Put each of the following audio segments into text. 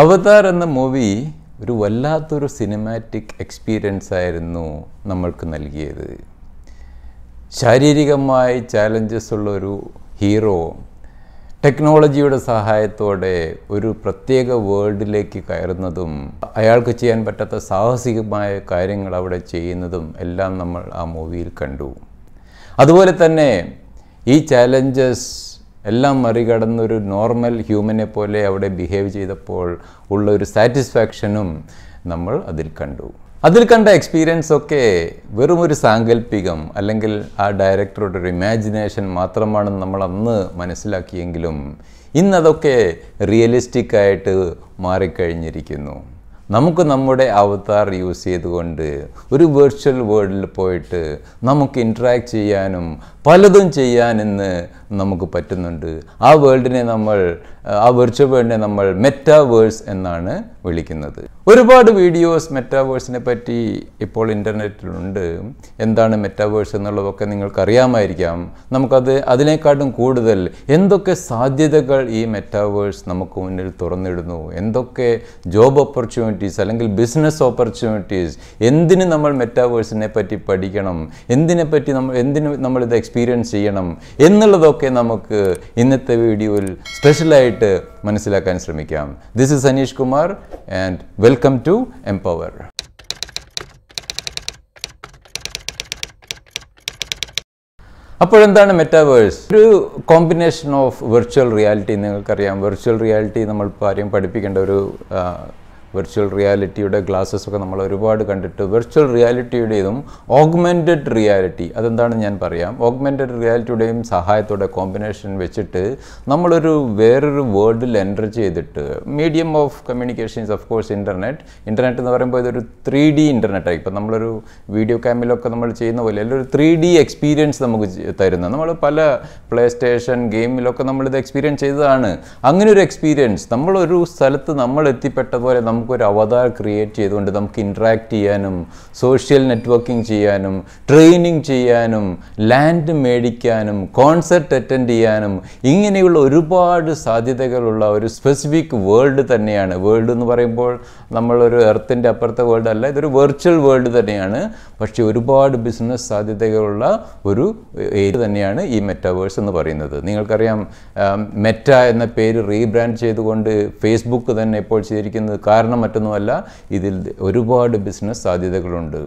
അവതാർ എന്ന മൂവി ഒരു വല്ലാത്തൊരു സിനിമാറ്റിക് എക്സ്പീരിയൻസ് ആയിരുന്നു നമ്മൾക്ക് നൽകിയത് ശാരീരികമായി ചാലഞ്ചസ് ഉള്ള ഒരു ഹീറോ ടെക്നോളജിയുടെ സഹായത്തോടെ ഒരു പ്രത്യേക വേൾഡിലേക്ക് കയറുന്നതും അയാൾക്ക് ചെയ്യാൻ പറ്റാത്ത സാഹസികമായ കാര്യങ്ങൾ അവിടെ ചെയ്യുന്നതും എല്ലാം നമ്മൾ ആ മൂവിയിൽ കണ്ടു അതുപോലെ തന്നെ ഈ ചാലഞ്ചസ് എല്ലാം മറികടന്നൊരു നോർമൽ ഹ്യൂമനെ പോലെ അവിടെ ബിഹേവ് ചെയ്തപ്പോൾ ഉള്ള ഒരു സാറ്റിസ്ഫാക്ഷനും നമ്മൾ അതിൽ കണ്ടു അതിൽ കണ്ട എക്സ്പീരിയൻസ് ഒക്കെ വെറും ഒരു സാങ്കല്പികം അല്ലെങ്കിൽ ആ ഡയറക്ടറുടെ ഒരു ഇമാജിനേഷൻ മാത്രമാണ് നമ്മൾ അന്ന് മനസ്സിലാക്കിയെങ്കിലും ഇന്നതൊക്കെ റിയലിസ്റ്റിക് ആയിട്ട് മാറിക്കഴിഞ്ഞിരിക്കുന്നു നമുക്ക് നമ്മുടെ അവതാർ യൂസ് ചെയ്തുകൊണ്ട് ഒരു വെർച്വൽ വേൾഡിൽ പോയിട്ട് നമുക്ക് ഇൻട്രാക്ട് ചെയ്യാനും പലതും ചെയ്യാനെന്ന് നമുക്ക് പറ്റുന്നുണ്ട് ആ വേൾഡിനെ നമ്മൾ ആ വെർച്വൽ വേൾഡിനെ നമ്മൾ മെറ്റാവേഴ്സ് എന്നാണ് വിളിക്കുന്നത് ഒരുപാട് വീഡിയോസ് മെറ്റാവേഴ്സിനെ പറ്റി ഇപ്പോൾ ഇൻ്റർനെറ്റിലുണ്ട് എന്താണ് മെറ്റാവേഴ്സ് എന്നുള്ളതൊക്കെ നിങ്ങൾക്കറിയാമായിരിക്കാം നമുക്കത് അതിനേക്കാട്ടും കൂടുതൽ എന്തൊക്കെ സാധ്യതകൾ ഈ മെറ്റാവേഴ്സ് നമുക്ക് മുന്നിൽ തുറന്നിടുന്നു എന്തൊക്കെ ജോബ് ഓപ്പർച്യൂണിറ്റീസ് അല്ലെങ്കിൽ ബിസിനസ് ഓപ്പർച്യൂണിറ്റീസ് എന്തിന് നമ്മൾ മെറ്റാവേഴ്സിനെ പറ്റി പഠിക്കണം എന്തിനെ പറ്റി നമ്മൾ എന്തിന് നമ്മളിത് എക്സ്പീരിയൻസ് ചെയ്യണം എന്നുള്ളതൊക്കെ ഇതൊക്കെ നമുക്ക് ഇന്നത്തെ വീഡിയോയിൽ സ്പെഷ്യലായിട്ട് മനസ്സിലാക്കാൻ ശ്രമിക്കാം this is Aneesh Kumar and welcome to empower അപ്പോഴെന്താണ് മെറ്റാവേഴ്സ് ഒരു കോമ്പിനേഷൻ ഓഫ് വെർച്വൽ റിയാലിറ്റി നിങ്ങൾക്കറിയാം വെർച്വൽ റിയാലിറ്റി നമ്മൾ ആരെയും പഠിപ്പിക്കേണ്ട ഒരു വെർച്വൽ റിയാലിറ്റിയുടെ ഗ്ലാസ്സസ് ഒക്കെ നമ്മൾ ഒരുപാട് കണ്ടിട്ട് വെർച്വൽ റിയാലിറ്റിയുടേതും ഓഗ്മെൻറ്റഡ് റിയാലിറ്റി അതെന്താണെന്ന് ഞാൻ പറയാം ഓഗ്മെൻറ്റഡ് റിയാലിറ്റിയുടെയും സഹായത്തോടെ കോമ്പിനേഷൻ വെച്ചിട്ട് നമ്മളൊരു വേറൊരു വേൾഡിൽ എൻ്റർ ചെയ്തിട്ട് medium of communications of course internet internet എന്ന് പറയുമ്പോൾ ഇതൊരു ത്രീ ഡി ഇൻ്റർനെറ്റായി ഇപ്പം നമ്മളൊരു വീഡിയോ ക്യാമിലൊക്കെ നമ്മൾ ചെയ്യുന്ന പോലെ ഒരു ത്രീ ഡി എക്സ്പീരിയൻസ് നമുക്ക് തരുന്നത് നമ്മൾ പല പ്ലേ സ്റ്റേഷൻ ഗെയിമിലൊക്കെ നമ്മളിത് എക്സ്പീരിയൻസ് ചെയ്തതാണ് അങ്ങനെ ഒരു എക്സ്പീരിയൻസ് നമ്മളൊരു സ്ഥലത്ത് നമ്മൾ എത്തിപ്പെട്ട പോലെ നമുക്കൊരു അവതാർ ക്രിയേറ്റ് ചെയ്തുകൊണ്ട് നമുക്ക് ഇൻട്രാക്ട് ചെയ്യാനും സോഷ്യൽ നെറ്റ്വർക്കിംഗ് ചെയ്യാനും ട്രെയിനിങ് ചെയ്യാനും ലാൻഡ് മേടിക്കാനും കോൺസെർട്ട് അറ്റൻഡ് ചെയ്യാനും ഇങ്ങനെയുള്ള ഒരുപാട് സാധ്യതകളുള്ള ഒരു സ്പെസിഫിക് വേൾഡ് തന്നെയാണ് വേൾഡ് എന്ന് പറയുമ്പോൾ നമ്മളൊരു എർത്തിൻ്റെ അപ്പുറത്തെ വേൾഡ് അല്ല ഇതൊരു വെർച്വൽ വേൾഡ് തന്നെയാണ് പക്ഷേ ഒരുപാട് ബിസിനസ് സാധ്യതകളുള്ള ഒരു ഏരിയ തന്നെയാണ് ഈ മെറ്റാവേഴ്സ് എന്ന് പറയുന്നത് നിങ്ങൾക്കറിയാം മെറ്റ എന്ന പേര് റീബ്രാൻഡ് ചെയ്തുകൊണ്ട് ഫേസ്ബുക്ക് തന്നെ ഇപ്പോൾ ചെയ്തിരിക്കുന്നത് കാരണം കാരണം മറ്റൊന്നുമല്ല ഇതിൽ ഒരുപാട് ബിസിനസ് സാധ്യതകളുണ്ട്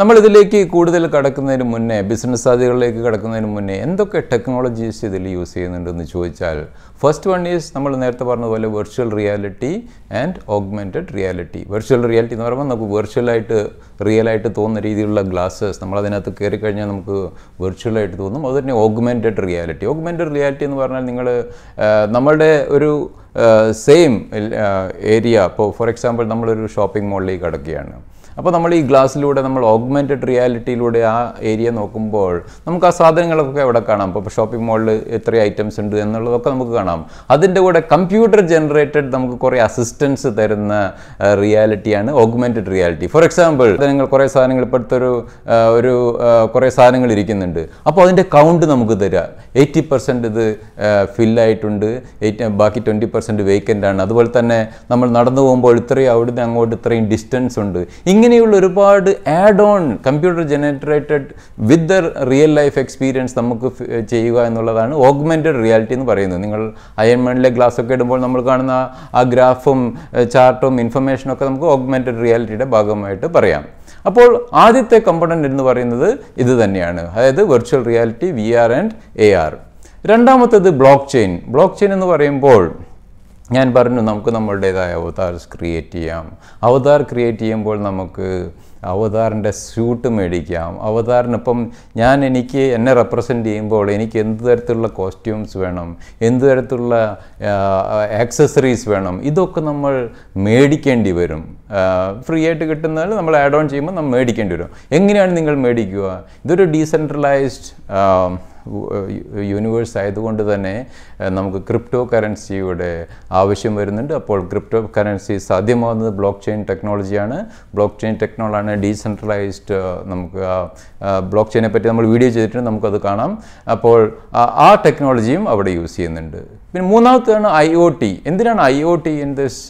നമ്മളിതിലേക്ക് കൂടുതൽ കടക്കുന്നതിന് മുന്നേ ബിസിനസ് സാധ്യതകളിലേക്ക് കടക്കുന്നതിന് മുന്നേ എന്തൊക്കെ ടെക്നോളജീസ് ഇതിൽ യൂസ് ചെയ്യുന്നുണ്ടെന്ന് ചോദിച്ചാൽ ഫസ്റ്റ് വൺ ഈസ് നമ്മൾ നേരത്തെ പറഞ്ഞതുപോലെ virtual reality and augmented reality virtual reality എന്ന് പറയുമ്പോൾ നമുക്ക് വെർച്വലായിട്ട് റിയലായിട്ട് തോന്നുന്ന രീതിയിലുള്ള ഗ്ലാസ്സസ് നമ്മൾ അതിനകത്ത് കയറി കഴിഞ്ഞാൽ നമുക്ക് വെർച്വലായിട്ട് തോന്നും അതുതന്നെ ഓഗ്മെൻറ്റഡ് റിയാലിറ്റി ഓഗ്മെൻറ്റഡ് റിയാലിറ്റി എന്ന് പറഞ്ഞാൽ നിങ്ങൾ നമ്മളുടെ ഒരു സെയിം ഏരിയ ഇപ്പോൾ ഫോർ എക്സാമ്പിൾ നമ്മളൊരു ഷോപ്പിംഗ് മോളിലേക്ക് കടക്കുകയാണ് അപ്പോൾ നമ്മൾ ഈ ഗ്ലാസ്സിലൂടെ നമ്മൾ ഓഗ്മെൻറ്റഡ് റിയാലിറ്റിയിലൂടെ ആ ഏരിയ നോക്കുമ്പോൾ നമുക്ക് ആ സാധനങ്ങളൊക്കെ അവിടെ കാണാം ഇപ്പോൾ ഷോപ്പിംഗ് മോളിൽ എത്ര ഐറ്റംസ് ഉണ്ട് എന്നുള്ളതൊക്കെ നമുക്ക് കാണാം അതിൻ്റെ കൂടെ കമ്പ്യൂട്ടർ ജനറേറ്റഡ് നമുക്ക് കുറേ അസിസ്റ്റൻസ് തരുന്ന റിയാലിറ്റിയാണ് ഓഗ്മെൻറ്റഡ് റിയാലിറ്റി ഫോർ എക്സാമ്പിൾ നിങ്ങൾ കുറേ സാധനങ്ങൾ ഇപ്പോഴത്തെ ഒരു ഒരു കുറേ സാധനങ്ങൾ ഇരിക്കുന്നുണ്ട് അപ്പോൾ അതിൻ്റെ കൗണ്ട് നമുക്ക് തരാം എയ്റ്റി പെർസെൻറ്റ് ഇത് ഫില്ലായിട്ടുണ്ട് ബാക്കി ട്വൻറ്റി പെർസെൻറ്റ് വേക്കൻ്റ് ആണ് അതുപോലെ തന്നെ നമ്മൾ നടന്നു പോകുമ്പോൾ ഇത്രയും അവിടുന്ന് അങ്ങോട്ട് ഇത്രയും ഡിസ്റ്റൻസ് ഉണ്ട് ഇങ്ങനെ ഇങ്ങനെയുള്ള ഒരുപാട് add on computer generated with the real life experience നമുക്ക് ചെയ്യുക എന്നുള്ളതാണ് ഓഗ്മെൻറ്റഡ് റിയാലിറ്റി എന്ന് പറയുന്നത് നിങ്ങൾ അയൺമണിലെ ഗ്ലാസ് ഒക്കെ ഇടുമ്പോൾ നമ്മൾ കാണുന്ന ആ ഗ്രാഫും ചാർട്ടും ഇൻഫർമേഷനും ഒക്കെ നമുക്ക് ഓഗ്മെൻറ്റഡ് റിയാലിറ്റിയുടെ ഭാഗമായിട്ട് പറയാം അപ്പോൾ ആദ്യത്തെ കമ്പണൻ്റ് എന്ന് പറയുന്നത് ഇത് തന്നെയാണ് അതായത് virtual reality V R and A R രണ്ടാമത്തേത് ബ്ലോക്ക് ചെയിൻ ബ്ലോക്ക് ചെയിൻ എന്ന് പറയുമ്പോൾ ഞാൻ പറഞ്ഞു നമുക്ക് നമ്മളുടേതായ അവതാർസ് ക്രിയേറ്റ് ചെയ്യാം അവതാർ ക്രിയേറ്റ് ചെയ്യുമ്പോൾ നമുക്ക് അവതാറിൻ്റെ സ്യൂട്ട് മേടിക്കാം അവതാറിനൊപ്പം ഞാൻ എനിക്ക് എന്നെ റെപ്രസെൻ്റ് ചെയ്യുമ്പോൾ എനിക്ക് എന്ത് തരത്തിലുള്ള കോസ്റ്റ്യൂംസ് വേണം എന്ത് തരത്തിലുള്ള ആക്സസറീസ് വേണം ഇതൊക്കെ നമ്മൾ മേടിക്കേണ്ടി വരും ഫ്രീ ആയിട്ട് കിട്ടുന്നതിൽ നമ്മൾ ആഡ് ഓൺ ചെയ്യുമ്പോൾ നമ്മൾ മേടിക്കേണ്ടി വരും എങ്ങനെയാണ് നിങ്ങൾ മേടിക്കുക ഇതൊരു ഡീസെൻട്രലൈസ്ഡ് യൂണിവേഴ്സ് ആയതുകൊണ്ട് തന്നെ നമുക്ക് ക്രിപ്റ്റോ കറൻസിയുടെ ആവശ്യം വരുന്നുണ്ട് അപ്പോൾ ക്രിപ്റ്റോ കറൻസി സാധ്യമാകുന്നത് ബ്ലോക്ക് ചെയിൻ ടെക്നോളജിയാണ് ബ്ലോക്ക് ചെയിൻ ടെക്നോളജിയാണ് ഡീസെൻട്രലൈസ്ഡ് നമുക്ക് ബ്ലോക്ക് ചെയിനെ പറ്റി നമ്മൾ വീഡിയോ ചെയ്തിട്ടുണ്ട് നമുക്കത് കാണാം അപ്പോൾ ആ ടെക്നോളജിയും അവിടെ യൂസ് ചെയ്യുന്നുണ്ട് പിന്നെ മൂന്നാമത്തേതാണ് ഐ ഒ ടി എന്തിനാണ് I O T in this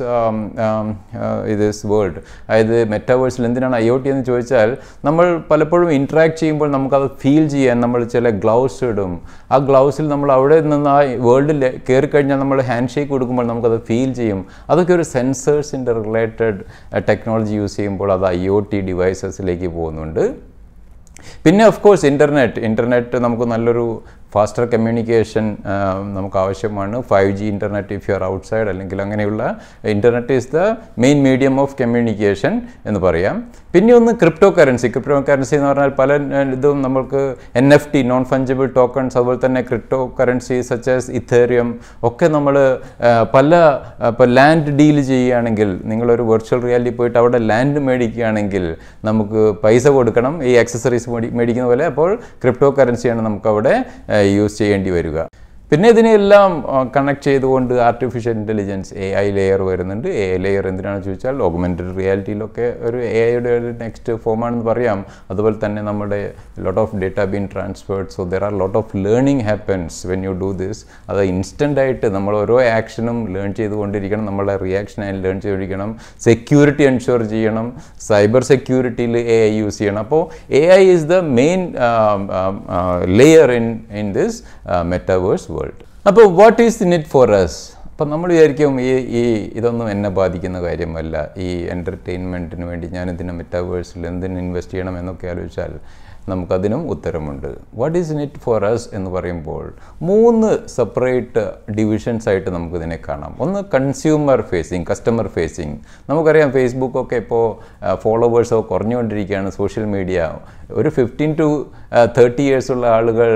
this world അതായത് മെറ്റാവേഴ്സിൽ എന്തിനാണ് ഐ ഒ ടി എന്ന് ചോദിച്ചാൽ നമ്മൾ പലപ്പോഴും ഇൻട്രാക്ട് ചെയ്യുമ്പോൾ നമുക്കത് ഫീൽ ചെയ്യാൻ നമ്മൾ ചില ഗ്ലൗസ് ഇടും ആ ഗ്ലൗസിൽ നമ്മൾ അവിടെ നിന്ന് ആ വേൾഡിൽ കയറി കഴിഞ്ഞാൽ നമ്മൾ ഹാൻഡ് ഷേക്ക് കൊടുക്കുമ്പോൾ നമുക്കത് ഫീൽ ചെയ്യും അതൊക്കെ ഒരു സെൻസേഴ്സിൻ്റെ റിലേറ്റഡ് ടെക്നോളജി യൂസ് ചെയ്യുമ്പോൾ അത് ഐ ഒ ടി ഡിവൈസസിലേക്ക് പോകുന്നുണ്ട് പിന്നെ ഓഫ് കോഴ്സ് ഇൻ്റർനെറ്റ് ഇൻ്റർനെറ്റ് നമുക്ക് നല്ലൊരു ഫാസ്റ്റർ കമ്മ്യൂണിക്കേഷൻ നമുക്ക് ആവശ്യമാണ് five G internet if you are outside അല്ലെങ്കിൽ അങ്ങനെയുള്ള internet is the main medium of communication എന്ന് പറയാം പിന്നെ ഒന്ന് ക്രിപ്റ്റോ കറൻസി ക്രിപ്റ്റോ കറൻസി എന്ന് പറഞ്ഞാൽ പല ഇതും നമ്മൾക്ക് N F T non fungible tokens അതുപോലെ തന്നെ ക്രിപ്റ്റോ കറൻസി സച്ചാസ് ഇഥേറിയം ഒക്കെ നമ്മൾ പല ഇപ്പോൾ ലാൻഡ് ഡീൽ ചെയ്യുകയാണെങ്കിൽ നിങ്ങളൊരു വെർച്വൽ റിയാലിറ്റി പോയിട്ട് അവിടെ ലാൻഡ് മേടിക്കുകയാണെങ്കിൽ നമുക്ക് പൈസ കൊടുക്കണം ഈ ആക്സസറീസ് മേടി മേടിക്കുന്ന പോലെ അപ്പോൾ ക്രിപ്റ്റോ കറൻസിയാണ് നമുക്ക് അവിടെ യൂസ് ചെയ്യേണ്ടി വരിക പിന്നെ ഇതിനെയെല്ലാം കണക്ട് ചെയ്തുകൊണ്ട് artificial intelligence A I layer വരുന്നുണ്ട് എ ഐ ലെയർ എന്തിനാണെന്ന് ചോദിച്ചാൽ ഓഗ്മെൻറ്റഡ് റിയാലിറ്റിയിലൊക്കെ ഒരു എ ഐയുടെ ഒരു നെക്സ്റ്റ് ഫോമാണെന്ന് പറയാം അതുപോലെ തന്നെ നമ്മുടെ lot of data been transferred so there are lot of learning happens when you do this അത് ഇൻസ്റ്റൻ്റ് ആയിട്ട് നമ്മൾ ഓരോ ആക്ഷനും ലേൺ ചെയ്തുകൊണ്ടിരിക്കണം നമ്മളെ റിയാക്ഷൻ ലേൺ ചെയ്തിരിക്കണം സെക്യൂരിറ്റി എൻഷുർ ചെയ്യണം സൈബർ സെക്യൂരിറ്റിയിൽ എ ഐ യൂസ് ചെയ്യണം അപ്പോൾ A I is the main layer in in this metaverse world അപ്പോൾ what is in for us അപ്പം നമ്മൾ വിചാരിക്കും ഈ ഈ ഇതൊന്നും എന്നെ ബാധിക്കുന്ന കാര്യമല്ല ഈ എൻ്റർടൈൻമെൻറ്റിന് വേണ്ടി ഞാനിതിനെ മെറ്റാവേഴ്സിൽ എന്തിനു ഇൻവെസ്റ്റ് ചെയ്യണം എന്നൊക്കെ ആലോചിച്ചാൽ നമുക്കതിനും ഉത്തരമുണ്ട് what is in it for us എന്ന് പറയുമ്പോൾ മൂന്ന് സെപ്പറേറ്റ് ഡിവിഷൻസ് ആയിട്ട് നമുക്കിതിനെ കാണാം ഒന്ന് കൺസ്യൂമർ ഫേസിങ് കസ്റ്റമർ ഫേസിങ് നമുക്കറിയാം ഫേസ്ബുക്കൊക്കെ ഇപ്പോൾ ഫോളോവേഴ്സോ കുറഞ്ഞുകൊണ്ടിരിക്കുകയാണ് സോഷ്യൽ മീഡിയ ഒരു ഫിഫ്റ്റീൻ ടു തേർട്ടി ഇയേഴ്സുള്ള ആളുകൾ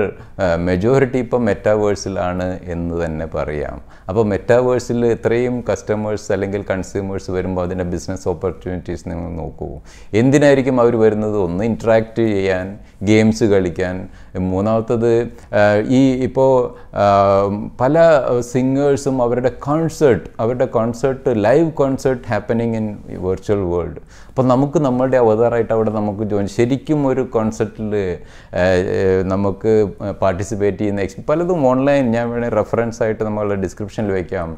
മെജോറിറ്റി ഇപ്പം മെറ്റാവേഴ്സിലാണ് എന്ന് തന്നെ പറയാം അപ്പോൾ മെറ്റാവേഴ്സിൽ എത്രയും കസ്റ്റമേഴ്സ് അല്ലെങ്കിൽ കൺസ്യൂമേഴ്സ് വരുമ്പോൾ അതിൻ്റെ ബിസിനസ് ഓപ്പർച്യൂണിറ്റീസ് നിങ്ങൾ നോക്കൂ എന്തിനായിരിക്കും അവർ വരുന്നത് ഒന്ന് ഇൻട്രാക്റ്റ് ചെയ്യാൻ ഗെയിംസ് കളിക്കാൻ മൂന്നാമത്തത് ഈ ഇപ്പോൾ പല സിംഗേഴ്സും അവരുടെ കോൺസേർട്ട് അവരുടെ concert live concert happening in virtual world അപ്പോൾ നമുക്ക് നമ്മളുടെ അവതാറായിട്ട് അവിടെ നമുക്ക് ജോയിൻ ശരിക്കും ഒരു കോൺസെർട്ടിൽ നമുക്ക് പാർട്ടിസിപ്പേറ്റ് ചെയ്യുന്ന പലതും ഓൺലൈൻ ഞാൻ വേണേൽ റെഫറൻസ് ആയിട്ട് നമ്മളുടെ ഡിസ്ക്രിപ്ഷനിൽ വയ്ക്കാം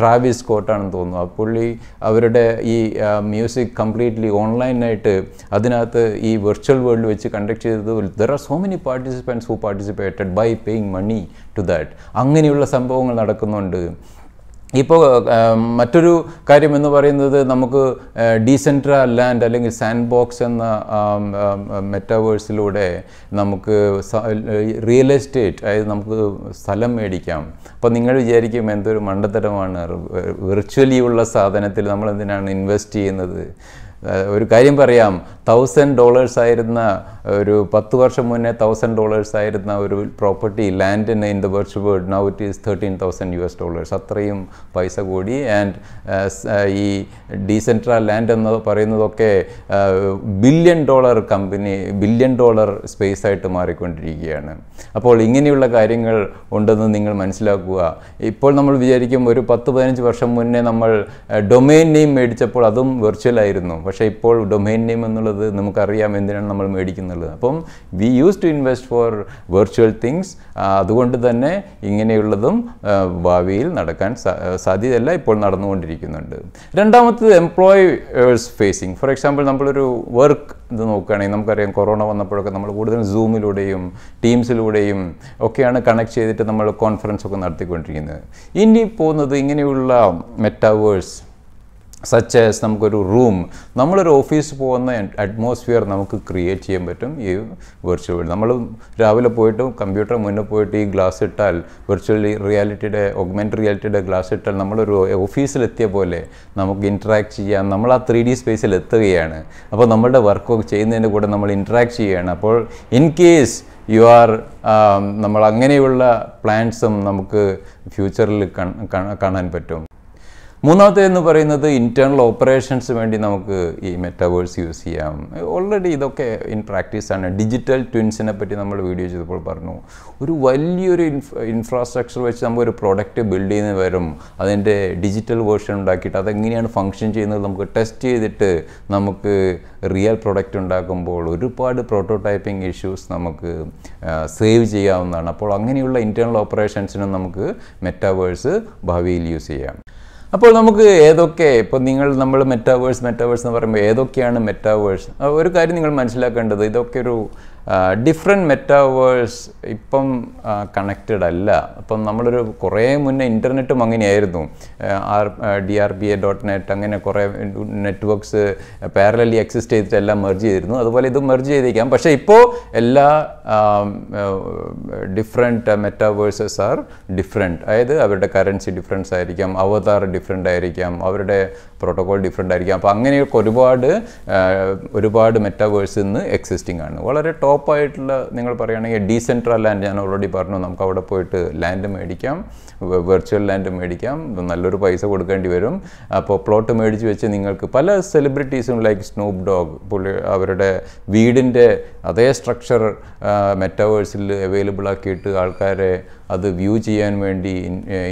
ട്രാവിസ് കോട്ടാണെന്ന് തോന്നുന്നു ആ പുള്ളി അവരുടെ ഈ മ്യൂസിക് കംപ്ലീറ്റ്ലി ഓൺലൈനായിട്ട് അതിനകത്ത് ഈ വെർച്വൽ വേൾഡ് വെച്ച് കണ്ടക്ട് ചെയ്തത് there are so many participants who participated by paying money to that അങ്ങനെയുള്ള സംഭവങ്ങൾ നടക്കുന്നുണ്ട് ഇപ്പോൾ മറ്റൊരു കാര്യം എന്ന് പറയുന്നത് നമുക്ക് ഡീസെൻട്ര ലാൻഡ് അല്ലെങ്കിൽ സാൻഡ് ബോക്സ് എന്ന മെറ്റാവേഴ്സിലൂടെ നമുക്ക് റിയൽ എസ്റ്റേറ്റ് അതായത് നമുക്ക് സ്ഥലം മേടിക്കാം അപ്പോൾ നിങ്ങൾ വിചാരിക്കും എന്തൊരു മണ്ടത്തരമാണ് വിർച്വലി ഉള്ള സാധനത്തിൽ നമ്മൾ എന്തിനാണ് ഇൻവെസ്റ്റ് ചെയ്യുന്നത് ഒരു കാര്യം പറയാം തൗസൻഡ് ഡോളേഴ്സ് ആയിരുന്ന ഒരു പത്ത് വർഷം മുന്നേ തൗസൻഡ് ഡോളേഴ്സ് ആയിരുന്ന ഒരു പ്രോപ്പർട്ടി ലാൻഡിന് ഇൻ ദ വെർച്ച് world now it is thirteen thousand U S dollars അത്രയും പൈസ കൂടി ആൻഡ് uh, uh, ഈ ഡീസെൻട്രാ ലാൻഡ് എന്ന് പറയുന്നതൊക്കെ billion dollar company billion dollar space ആയിട്ട് മാറിക്കൊണ്ടിരിക്കുകയാണ് അപ്പോൾ ഇങ്ങനെയുള്ള കാര്യങ്ങൾ ഉണ്ടെന്ന് നിങ്ങൾ മനസ്സിലാക്കുക ഇപ്പോൾ നമ്മൾ വിചാരിക്കും ഒരു പത്ത് പതിനഞ്ച് വർഷം മുന്നേ നമ്മൾ ഡൊമൈൻ uh, നെയിം മേടിച്ചപ്പോൾ അതും വെർച്വൽ ആയിരുന്നു പക്ഷേ ഇപ്പോൾ ഡൊമൈൻ നെയിം എന്നുള്ളത് നമുക്കറിയാം എന്തിനാണ് നമ്മൾ മേടിക്കുന്നുള്ളത് അപ്പം we use to invest for virtual things അതുകൊണ്ട് തന്നെ ഇങ്ങനെയുള്ളതും ഭാവിയിൽ നടക്കാൻ സാധ്യതയല്ല ഇപ്പോൾ നടന്നുകൊണ്ടിരിക്കുന്നുണ്ട് രണ്ടാമത്തത് എംപ്ലോയേഴ്സ് ഫേസിങ് ഫോർ എക്സാമ്പിൾ നമ്മളൊരു വർക്ക് ഇത് നോക്കുകയാണെങ്കിൽ നമുക്കറിയാം കൊറോണ വന്നപ്പോഴൊക്കെ നമ്മൾ കൂടുതൽ സൂമിലൂടെയും ടീംസിലൂടെയും ഒക്കെയാണ് കണക്ട് ചെയ്തിട്ട് നമ്മൾ കോൺഫറൻസ് ഒക്കെ നടത്തിക്കൊണ്ടിരിക്കുന്നത് ഇനി പോകുന്നത് ഇങ്ങനെയുള്ള മെറ്റാവേഴ്സ് സച്ച് ആസ് നമുക്കൊരു റൂം നമ്മളൊരു ഓഫീസ് പോകുന്ന അറ്റ്മോസ്ഫിയർ നമുക്ക് ക്രിയേറ്റ് ചെയ്യാൻ പറ്റും ഈ വെർച്വൽ വേൾഡ് നമ്മൾ രാവിലെ പോയിട്ട് കമ്പ്യൂട്ടർ മുന്നേ പോയിട്ട് ഈ ഗ്ലാസ് ഇട്ടാൽ വെർച്വൽ റിയാലിറ്റിയുടെ ഒഗ്മെൻറ്റ് റിയാലിറ്റിയുടെ ഗ്ലാസ് ഇട്ടാൽ നമ്മളൊരു ഓഫീസിലെത്തിയ പോലെ നമുക്ക് ഇൻട്രാക്ട് ചെയ്യാം നമ്മൾ ആ ത്രീ ഡി സ്പേസിൽ എത്തുകയാണ് അപ്പോൾ നമ്മളുടെ വർക്കൊക്കെ ചെയ്യുന്നതിൻ്റെ കൂടെ നമ്മൾ ഇൻട്രാക്ട് ചെയ്യുകയാണ് അപ്പോൾ ഇൻ കേസ് യു ആർ നമ്മൾ അങ്ങനെയുള്ള പ്ലാൻസും നമുക്ക് ഫ്യൂച്ചറിൽ കാണാൻ പറ്റും മൂന്നാമത്തെ എന്ന് പറയുന്നത് ഇൻറ്റേർണൽ ഓപ്പറേഷൻസ് വേണ്ടി നമുക്ക് ഈ മെറ്റാവേഴ്സ് യൂസ് ചെയ്യാം ഓൾറെഡി ഇതൊക്കെ ഇൻ പ്രാക്ടീസാണ് ഡിജിറ്റൽ ട്വിൻസിനെ പറ്റി നമ്മൾ വീഡിയോ ചെയ്തപ്പോൾ പറഞ്ഞു ഒരു വലിയൊരു ഇൻഫ്രാസ്ട്രക്ചർ വെച്ച് നമ്മൾ ഒരു പ്രോഡക്റ്റ് ബിൽഡ് ചെയ്യുന്ന വരും അതിൻ്റെ ഡിജിറ്റൽ വേർഷൻ ഉണ്ടാക്കിയിട്ട് അതെങ്ങനെയാണ് ഫങ്ഷൻ ചെയ്യുന്നത് നമുക്ക് ടെസ്റ്റ് ചെയ്തിട്ട് നമുക്ക് റിയൽ പ്രോഡക്റ്റ് ഉണ്ടാക്കുമ്പോൾ ഒരുപാട് പ്രോട്ടോടൈപ്പിംഗ് ഇഷ്യൂസ് നമുക്ക് സേവ് ചെയ്യാവുന്നതാണ് അപ്പോൾ അങ്ങനെയുള്ള ഇൻറ്റേർണൽ ഓപ്പറേഷൻസിനും നമുക്ക് മെറ്റാവേഴ്സ് ഭാവിയിൽ യൂസ് ചെയ്യാം അപ്പോൾ നമുക്ക് ഏതൊക്കെ ഇപ്പോൾ നിങ്ങൾ നമ്മൾ മെറ്റാവേഴ്സ് മെറ്റാവേഴ്സ് എന്ന് പറയുമ്പോൾ ഏതൊക്കെയാണ് മെറ്റാവേഴ്സ് ഒരു കാര്യം നിങ്ങൾ മനസ്സിലാക്കേണ്ടത് ഇതൊക്കെ ഒരു ഡിഫറെൻറ്റ് മെറ്റാവേഴ്സ് ഇപ്പം കണക്റ്റഡ് അല്ല അപ്പം നമ്മളൊരു കുറേ മുന്നേ ഇൻ്റർനെറ്റും അങ്ങനെയായിരുന്നു R D R B A dot net അങ്ങനെ കുറേ നെറ്റ്വർക്ക്സ് പാരലലി എക്സിസ്റ്റ് ചെയ്തിട്ട് എല്ലാം മെർജ് ചെയ്തിരുന്നു അതുപോലെ ഇത് മെർജ് ചെയ്തേക്കാം പക്ഷേ ഇപ്പോൾ എല്ലാ ഡിഫറെൻറ്റ് മെറ്റാവേഴ്സസ് ആർ ഡിഫറെൻറ്റ് അതായത് അവരുടെ കറൻസി ഡിഫറൻസ് ആയിരിക്കാം അവതാർ ഡിഫറെൻ്റ് ആയിരിക്കാം അവരുടെ പ്രോട്ടോകോൾ ഡിഫറെൻ്റ് ആയിരിക്കാം അപ്പോൾ അങ്ങനെയൊക്കെ ഒരുപാട് ഒരുപാട് മെറ്റാവേഴ്സ് ഇന്ന് എക്സിസ്റ്റിംഗ് ആണ് വളരെ ടോപ്പായിട്ടുള്ള നിങ്ങൾ പറയുകയാണെങ്കിൽ ഡീസെൻട്രൽ ലാൻഡ് ഞാൻ ഓൾറെഡി പറഞ്ഞു നമുക്ക് അവിടെ പോയിട്ട് ലാൻഡ് മേടിക്കാം വെർച്വൽ ലാൻഡ് മേടിക്കാം നല്ലൊരു പൈസ കൊടുക്കേണ്ടി വരും അപ്പോൾ പ്ലോട്ട് മേടിച്ച് വെച്ച് നിങ്ങൾക്ക് പല സെലിബ്രിറ്റീസും ലൈക്ക് സ്നൂപ്പ് ഡോഗ് പുള്ളി അവരുടെ വീടിൻ്റെ അതേ സ്ട്രക്ചർ മെറ്റാവേഴ്സിൽ അവൈലബിൾ ആക്കിയിട്ട് ആൾക്കാരെ അത് വ്യൂ ചെയ്യാൻ വേണ്ടി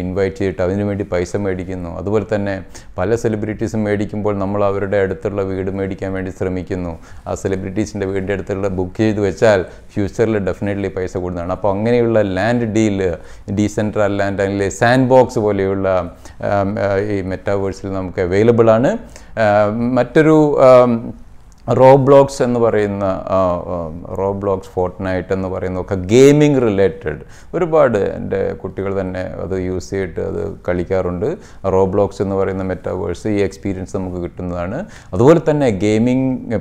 ഇൻവൈറ്റ് ചെയ്തിട്ട് അതിനു വേണ്ടി പൈസ മേടിക്കുന്നു അതുപോലെ തന്നെ പല സെലിബ്രിറ്റീസും മേടിക്കുമ്പോൾ നമ്മൾ അവരുടെ അടുത്തുള്ള വീട് മേടിക്കാൻ വേണ്ടി ശ്രമിക്കുന്നു ആ സെലിബ്രിറ്റീസിൻ്റെ വീടിൻ്റെ അടുത്തുള്ള ബുക്ക് ചെയ്ത് വെച്ചാൽ ഫ്യൂച്ചറിൽ ഡെഫിനറ്റ്ലി പൈസ കൂടുന്നതാണ് അപ്പോൾ അങ്ങനെയുള്ള ലാൻഡ് ഡീൽ ഡീസെൻട്രൽ ലാൻഡ് അല്ലെങ്കിൽ സാൻഡ് ബോക്സ് പോലെയുള്ള ഈ മെറ്റാവേഴ്സിൽ നമുക്ക് അവൈലബിൾ ആണ് മറ്റൊരു റോബ്ലോക്സ് എന്ന് പറയുന്ന റോബ്ലോക്സ് ഫോർട്ട് നൈറ്റ് എന്ന് പറയുന്ന ഒക്കെ ഗെയിമിംഗ് റിലേറ്റഡ് ഒരുപാട് എൻ്റെ കുട്ടികൾ തന്നെ അത് യൂസ് ചെയ്തിട്ട് അത് കളിക്കാറുണ്ട് റോബ്ലോക്സ് എന്ന് പറയുന്ന മെറ്റാവേഴ്സ് ഈ എക്സ്പീരിയൻസ് നമുക്ക് കിട്ടുന്നതാണ് അതുപോലെ തന്നെ ഗെയിമിംഗ്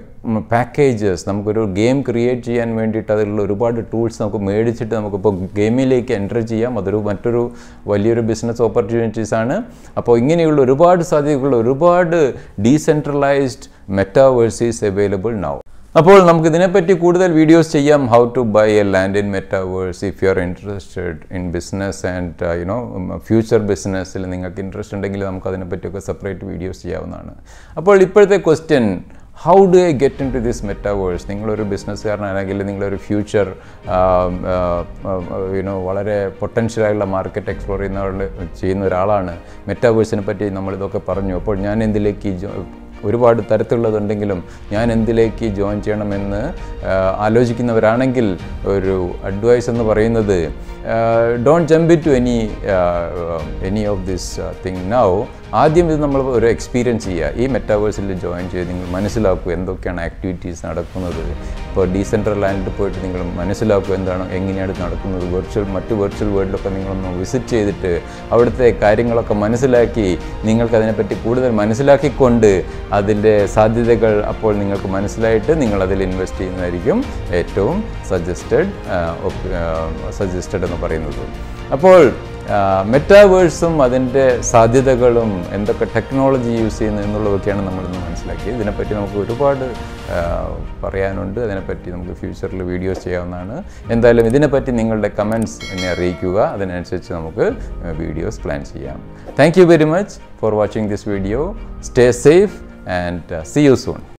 പാക്കേജസ് നമുക്കൊരു ഗെയിം ക്രിയേറ്റ് ചെയ്യാൻ വേണ്ടിയിട്ട് അതിലുള്ള ഒരുപാട് ടൂൾസ് നമുക്ക് മേടിച്ചിട്ട് നമുക്കിപ്പോൾ ഗെയിമിലേക്ക് എൻ്റർ ചെയ്യാം അതൊരു മറ്റൊരു വലിയൊരു ബിസിനസ് ഓപ്പർച്യൂണിറ്റീസാണ് അപ്പോൾ ഇങ്ങനെയുള്ള ഒരുപാട് സാധ്യതകളുള്ള ഒരുപാട് decentralised metaverse is available now അപ്പോൾ നമുക്ക് ഇതിനെപ്പറ്റി കൂടുതൽ വീഡിയോസ് ചെയ്യാം how to buy a land in metaverse if you are interested in business and you know future ബിസിനസ്സിൽ നിങ്ങൾക്ക് ഇൻട്രസ്റ്റ് ഉണ്ടെങ്കിൽ നമുക്ക് അതിനെപ്പറ്റിയൊക്കെ സെപ്പറേറ്റ് വീഡിയോസ് ചെയ്യാവുന്നതാണ് അപ്പോൾ ഇപ്പോഴത്തെ question how do I get into this metaverse നിങ്ങളൊരു ബിസിനസ്സുകാരനാണെങ്കിൽ നിങ്ങളൊരു future you know um, uh, um, uh, വളരെ പൊട്ടൻഷ്യലായുള്ള മാർക്കറ്റ് എക്സ്പ്ലോർ ചെയ്യുന്ന ചെയ്യുന്ന ഒരാളാണ് മെറ്റാവേഴ്സിനെ പറ്റി നമ്മളിതൊക്കെ പറഞ്ഞു അപ്പോൾ ഞാൻ എന്തിലേക്ക് ഒരുപാട് തരത്തിലുള്ളതുണ്ടെങ്കിലും ഞാൻ എന്തിലേക്ക് ജോയിൻ ചെയ്യണമെന്ന് ആലോചിക്കുന്നവരാണെങ്കിൽ ഒരു അഡ്വൈസ് എന്ന് പറയുന്നത് don't jump to any any of this thing now ആദ്യം ഇത് നമ്മൾ ഒരു എക്സ്പീരിയൻസ് ചെയ്യുക ഈ മെറ്റാവേഴ്സിൽ ജോയിൻ ചെയ്ത് നിങ്ങൾ മനസ്സിലാക്കുക എന്തൊക്കെയാണ് ആക്ടിവിറ്റീസ് നടക്കുന്നത് ഇപ്പോൾ ഡീസെൻട്രൽ ലാൻഡിൽ പോയിട്ട് നിങ്ങൾ മനസ്സിലാക്കുക എന്താണ് എങ്ങനെയാണ് നടക്കുന്നത് വെർച്വൽ മറ്റ് വെർച്വൽ വേൾഡിലൊക്കെ നിങ്ങളൊന്ന് വിസിറ്റ് ചെയ്തിട്ട് അവിടുത്തെ കാര്യങ്ങളൊക്കെ മനസ്സിലാക്കി നിങ്ങൾക്ക് അതിനെപ്പറ്റി കൂടുതൽ മനസ്സിലാക്കിക്കൊണ്ട് അതിൻ്റെ സാധ്യതകൾ അപ്പോൾ നിങ്ങൾക്ക് മനസ്സിലായിട്ട് നിങ്ങൾ അതിൽ ഇൻവെസ്റ്റ് ചെയ്യുന്നതായിരിക്കും ഏറ്റവും സജസ്റ്റഡ് സജസ്റ്റഡ് എന്ന് പറയുന്നത് അപ്പോൾ മെറ്റാവേഴ്സും അതിൻ്റെ സാധ്യതകളും എന്തൊക്കെ ടെക്നോളജി യൂസ് ചെയ്യുന്നു എന്നുള്ളതൊക്കെയാണ് നമ്മളിന്ന് മനസ്സിലാക്കിയത് ഇതിനെപ്പറ്റി നമുക്ക് ഒരുപാട് പറയാനുണ്ട് അതിനെപ്പറ്റി നമുക്ക് ഫ്യൂച്ചറിൽ വീഡിയോസ് ചെയ്യാവുന്നതാണ് എന്തായാലും ഇതിനെപ്പറ്റി നിങ്ങളുടെ കമൻസ് എന്നെ അറിയിക്കുക അതിനനുസരിച്ച് നമുക്ക് വീഡിയോസ് പ്ലാൻ ചെയ്യാം thank very much for watching this video stay safe and uh, see you soon.